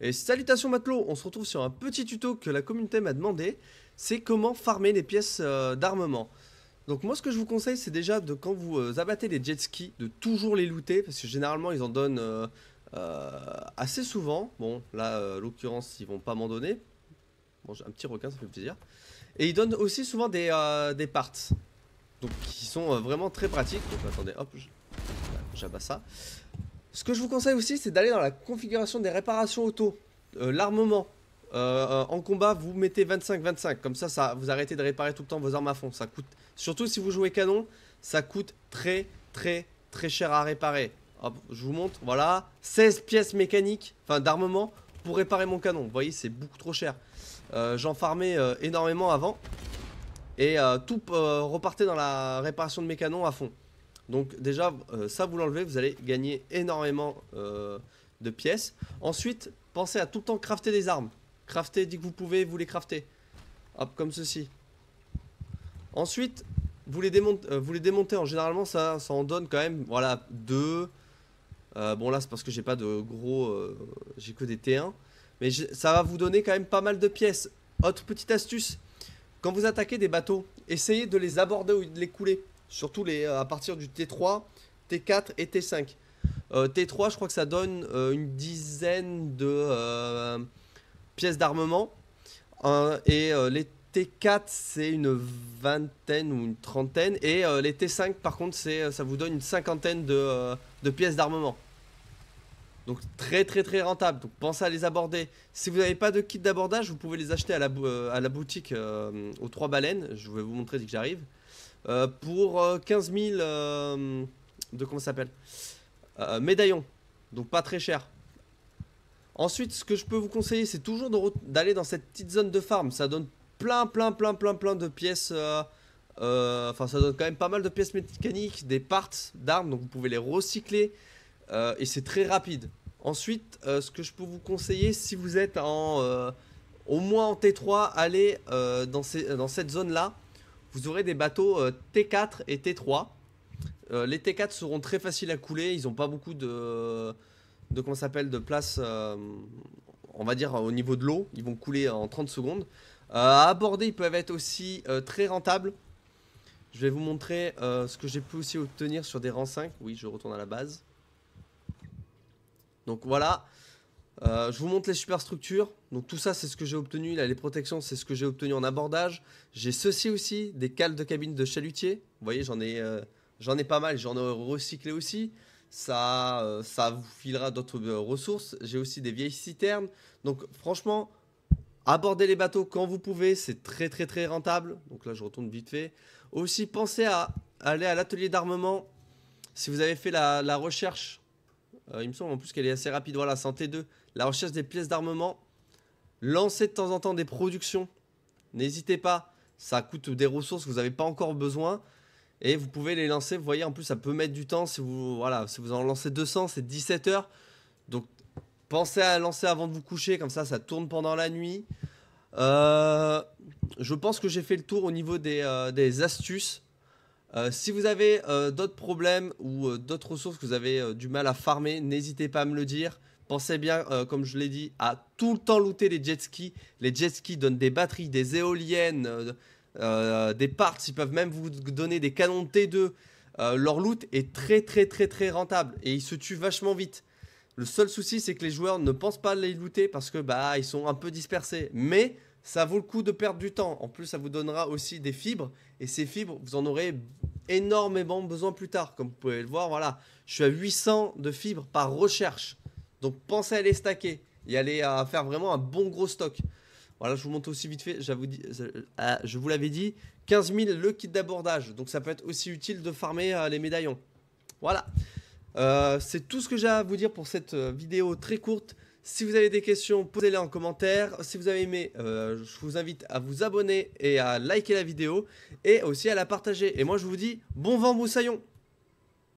Et salutations matelots, on se retrouve sur un petit tuto que la communauté m'a demandé, c'est comment farmer les pièces euh, d'armement. Donc moi ce que je vous conseille c'est déjà de quand vous euh, abattez les jet skis, de toujours les looter, parce que généralement ils en donnent euh, assez souvent. Bon là l'occurrence ils vont pas m'en donner, bon, un petit requin ça fait plaisir. Et ils donnent aussi souvent des, des parts, donc qui sont vraiment très pratiques. attendez, hop, j'abats ça. Ce que je vous conseille aussi, c'est d'aller dans la configuration des réparations auto, euh, l'armement. Euh, euh, en combat, vous mettez 25-25, comme ça, ça, vous arrêtez de réparer tout le temps vos armes à fond. Ça coûte, surtout si vous jouez canon, ça coûte très très très cher à réparer. je vous montre, voilà, 16 pièces mécaniques, enfin d'armement, pour réparer mon canon. Vous voyez, c'est beaucoup trop cher. J'en farmais énormément avant. Et tout repartait dans la réparation de mes canons à fond. Donc déjà, euh, ça vous l'enlevez, vous allez gagner énormément euh, de pièces. Ensuite, pensez à tout le temps crafter des armes. Crafter, dès que vous pouvez, vous les crafter. Hop, comme ceci. Ensuite, vous les, euh, démontez, vous En généralement, ça, ça en donne quand même, voilà, deux. bon là, c'est parce que j'ai pas de gros... j'ai que des T1. Mais ça va vous donner quand même pas mal de pièces. Autre petite astuce, quand vous attaquez des bateaux, essayez de les aborder ou de les couler surtout les, euh, à partir du T3, T4 et T5. Euh, T3, je crois que ça donne euh, une dizaine de pièces d'armement. et les T4, c'est une vingtaine ou une trentaine. Et les T5, par contre, ça vous donne une cinquantaine de, pièces d'armement. Donc très très très rentable. Donc pensez à les aborder. Si vous n'avez pas de kit d'abordage, vous pouvez les acheter à la, à la boutique aux trois baleines. Je vais vous montrer dès que j'arrive. Euh, pour 15 euh, 000 euh, de comment s'appelle médaillons, donc pas très cher. Ensuite, ce que je peux vous conseiller, c'est toujours d'aller dans cette petite zone de farm. Ça donne plein, plein, plein, plein, plein de pièces. Enfin, ça donne quand même pas mal de pièces mécaniques, des parts d'armes, donc vous pouvez les recycler et c'est très rapide. Ensuite, ce que je peux vous conseiller, si vous êtes en au moins en T3, allez dans, dans, cette zone-là vous aurez des bateaux euh, T4 et T3. Euh, les T4 seront très faciles à couler, ils n'ont pas beaucoup de, de comment s'appelle, de place, euh, on va dire au niveau de l'eau, ils vont couler en 30 secondes. à aborder, ils peuvent être aussi très rentables. Je vais vous montrer ce que j'ai pu aussi obtenir sur des rangs 5. Oui, je retourne à la base. Donc voilà, euh, je vous montre les superstructures. Donc tout ça, c'est ce que j'ai obtenu. Là, les protections, c'est ce que j'ai obtenu en abordage. J'ai ceci aussi, des cales de cabine de chalutier. Vous voyez, j'en ai, euh, ai pas mal. J'en ai recyclé aussi. Ça, euh, ça vous filera d'autres ressources. J'ai aussi des vieilles citernes. Donc franchement, aborder les bateaux quand vous pouvez. C'est très très très rentable. Donc là, je retourne vite fait. Aussi, pensez à aller à l'atelier d'armement. Si vous avez fait la recherche euh, il me semble en plus qu'elle est assez rapide. Voilà, santé 2. La recherche des pièces d'armement. Lancez de temps en temps des productions. N'hésitez pas. Ça coûte des ressources que vous n'avez pas encore besoin. Et vous pouvez les lancer. Vous voyez, en plus, ça peut mettre du temps. Si vous, voilà, si vous en lancez 200, c'est 17 heures. Donc, pensez à lancer avant de vous coucher. Comme ça, ça tourne pendant la nuit. Euh, je pense que j'ai fait le tour au niveau des, euh, des astuces. Euh, si vous avez euh, d'autres problèmes ou euh, d'autres ressources que vous avez du mal à farmer, n'hésitez pas à me le dire. Pensez bien, comme je l'ai dit, à tout le temps looter les jet skis. Les jet skis donnent des batteries, des éoliennes, des parts. Ils peuvent même vous donner des canons T2. leur loot est très très très très rentable et ils se tuent vachement vite. Le seul souci, c'est que les joueurs ne pensent pas les looter parce que bah ils sont un peu dispersés. Mais ça vaut le coup de perdre du temps. En plus, ça vous donnera aussi des fibres. Et ces fibres, vous en aurez énormément besoin plus tard. Comme vous pouvez le voir, voilà. Je suis à 800 de fibres par recherche. Donc pensez à les stacker et aller à faire vraiment un bon gros stock. Voilà, je vous montre aussi vite fait, je vous ah, l'avais dit, 15 000 le kit d'abordage. Donc ça peut être aussi utile de farmer euh, les médaillons. Voilà, euh, c'est tout ce que j'ai à vous dire pour cette euh, vidéo très courte. Si vous avez des questions, posez-les en commentaire. Si vous avez aimé, euh, je vous invite à vous abonner et à liker la vidéo et aussi à la partager. Et moi, je vous dis bon vent, moussaillon